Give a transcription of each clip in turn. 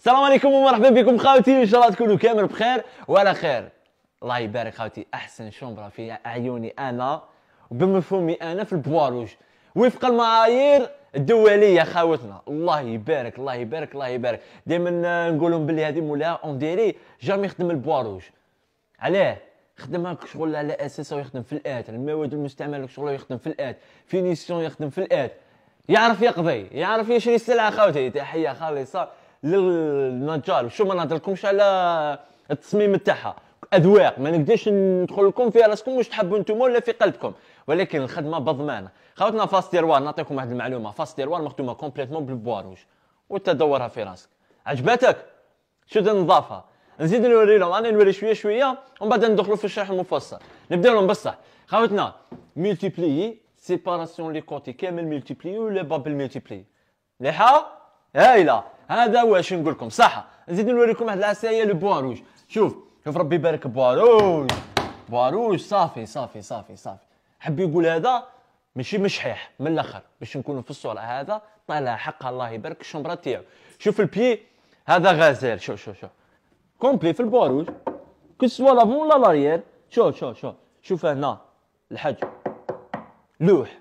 السلام عليكم ومرحبا بكم خاوتي ان شاء الله تكونوا كامل بخير وعلى خير الله يبارك خاوتي احسن شومبرا في عيوني انا وبمفهومي انا في البواروج وفق المعايير الدوليه خاوتنا الله يبارك الله يبارك الله يبارك دائما نقول لهم بلي هذه مولاها اون ديري جامي يخدم البواروج علاه خدم هاك شغل على اساسه ويخدم في الات المواد المستعمله شغل يخدم في الات فينيسيون يخدم في الات يعرف يقضي يعرف يشري السلعه خاوتي تحيه خالصه للنجار شو ما نهضرلكمش على التصميم تاعها اذواق ما نقدرش ندخل لكم في راسكم واش تحبوا نتوما ولا في قلبكم ولكن الخدمه بضمانه خاوتنا فاس تيروار نعطيكم واحد المعلومه فاس تيروار مخدومه كومبليتمون بالبواروج وانت دورها في راسك عجبتك شد نظافها نزيد نوري لهم انا نوري شويه شويه ومن بعد ندخلوا في الشرح المفصل نبدا لهم بصح خاوتنا ملتيبلي سيباراسيون لي كوتي كامل ملتيبلي ولا بابل ملتيبلي مليحه هايله هذا واش نقول لكم صح نزيد نوريكم واحد العصايه لو بوان روج شوف شوف ربي يبارك بواروج روج روج صافي صافي صافي صافي حب يقول هذا ماشي مشحيح من الاخر باش نكونوا في الصوره هذا طالع حقها الله يبارك الشمبره تاعو شوف البي هذا غزال شوف شوف شوف كومبلي في البواروج سوا لافون ولا لاريير شوف شوف شوف شوف هنا الحجم لوح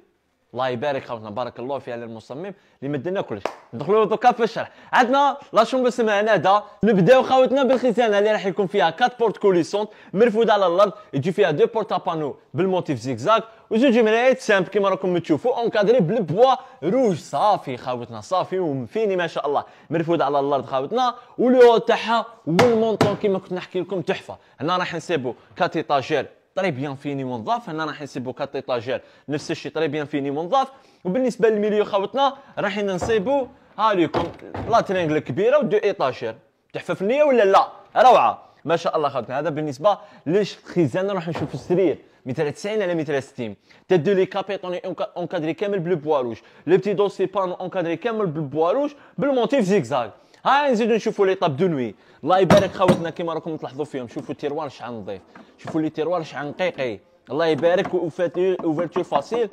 الله يبارك خوتنا بارك الله في على المصمم اللي مدنا كلش ندخلوا دوكا في الشرح عندنا لا شومب سمعنا هذا نبداو خوتنا بالخزانه اللي راح يكون فيها 4 بورت كوليسونت مرفوده على الارض يجي فيها دو بورت بانو بالموتيف زيكزاك وزوج مرايات سامبل كما راكم تشوفوا اونكادري بالبوا روج صافي خاوتنا صافي ومفيني ما شاء الله مرفود على الارض خاوتنا واليو تاعها والمونطون كما كنت نحكي لكم تحفه هنا راح نسيبو كاتيطاجير طري بيان فيني ونظاف هنا راح نسيبو كات ايطاجير نفس الشيء طري بيان فيني ونظاف وبالنسبه للميليو خاوتنا راح نسيبو ها ليكم لا ترينجل كبيره ودو ايطاجير تحفف ليا ولا لا روعه ما شاء الله خاوتنا هذا بالنسبه ليش للخزانه راح نشوف السرير متر 90 على متر 60 تيت دو لي كابيتوني اونكادري كامل بالبوا روج لو بتي دوسي بان اونكادري كامل بالبوا روج بالمونتيف زيكزاك هاي نزيدو نشوفوا لي طاب دو نوي الله يبارك خوتنا كيما راكم تلاحظوا فيهم شوفوا التيروار شحال نظيف شوفوا لي تيروار شحال نقيقي الله يبارك اوفرتور فاسيل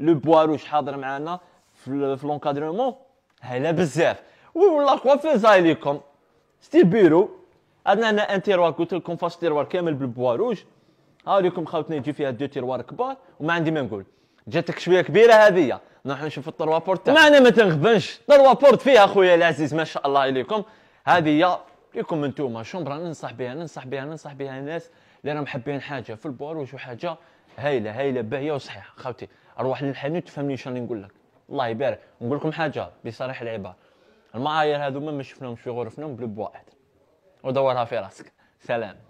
لو بواروش حاضر معانا في لونكادرمون هلا بزاف والله كوافيز هاي ليكم ستي بيرو عندنا هنا ان تيروار قلت لكم فاش تيروار كامل بالبواروج هاوليكم خاوتنا يجي فيها دو تيروار كبار وما عندي ما نقول جاتك شويه كبيره هذه نروح نشوف الطروا بورت معنا ما تنغبنش طروا بورت فيها خويا العزيز ما شاء الله عليكم هذه هي ليكم انتوما شومبرا ننصح بها ننصح بها ننصح بها الناس اللي راهم حابين حاجه في وشو وحاجه هايله هايله باهيه وصحيحه خاوتي اروح للحانوت تفهمني شنو راني نقول لك الله يبارك نقول لكم حاجه بصريح العباره المعايير هذوما ما شفناهمش في غرفنا بلو واحد ودورها في راسك سلام